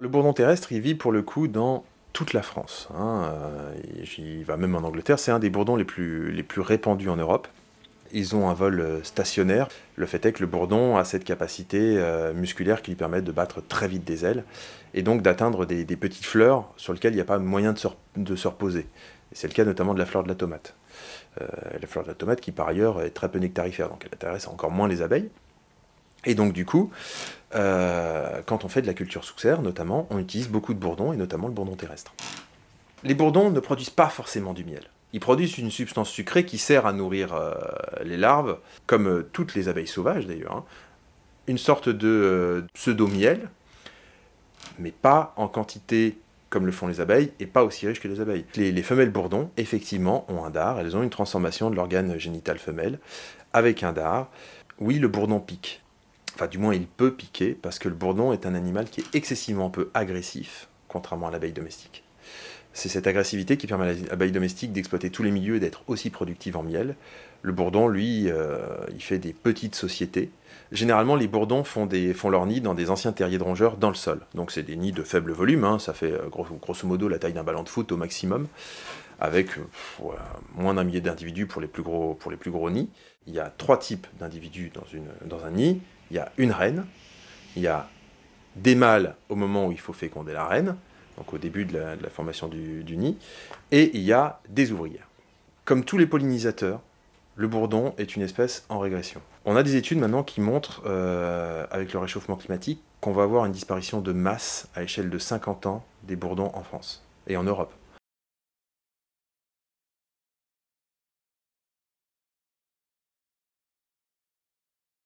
Le bourdon terrestre, il vit pour le coup dans toute la France. Hein. Il euh, va même en Angleterre, c'est un des bourdons les plus, les plus répandus en Europe. Ils ont un vol euh, stationnaire. Le fait est que le bourdon a cette capacité euh, musculaire qui lui permet de battre très vite des ailes et donc d'atteindre des, petites fleurs sur lesquelles il n'y a pas moyen de se, de se reposer. C'est le cas notamment de la fleur de la tomate. la fleur de la tomate qui par ailleurs est très peu nectarifère, donc elle intéresse encore moins les abeilles. Et donc du coup, quand on fait de la culture sous serre, notamment, on utilise beaucoup de bourdons, et notamment le bourdon terrestre. Les bourdons ne produisent pas forcément du miel. Ils produisent une substance sucrée qui sert à nourrir euh, les larves, comme euh, toutes les abeilles sauvages d'ailleurs, hein. une sorte de euh, pseudo-miel, mais pas en quantité comme le font les abeilles, et pas aussi riche que les abeilles. les femelles bourdons, effectivement, ont un dard, elles ont une transformation de l'organe génital femelle avec un dard. Oui, le bourdon pique enfin du moins il peut piquer, parce que le bourdon est un animal qui est excessivement peu agressif, contrairement à l'abeille domestique. C'est cette agressivité qui permet à l'abeille domestique d'exploiter tous les milieux et d'être aussi productive en miel. Le bourdon, lui, euh, il fait des petites sociétés. Généralement, les bourdons font, des, nids leur nid dans des anciens terriers de rongeurs dans le sol. Donc c'est des nids de faible volume, hein. ça fait euh, gros grosso modo la taille d'un ballon de foot au maximum avec euh, moins d'un millier d'individus pour, les plus gros, nids. Il y a trois types d'individus dans, un nid. Il y a une reine, il y a des mâles au moment où il faut féconder la reine, donc au début de la, formation du, nid, et il y a des ouvrières. Comme tous les pollinisateurs, le bourdon est une espèce en régression. On a des études maintenant qui montrent, euh, avec le réchauffement climatique, qu'on va avoir une disparition de masse à échelle de 50 ans des bourdons en France et en Europe.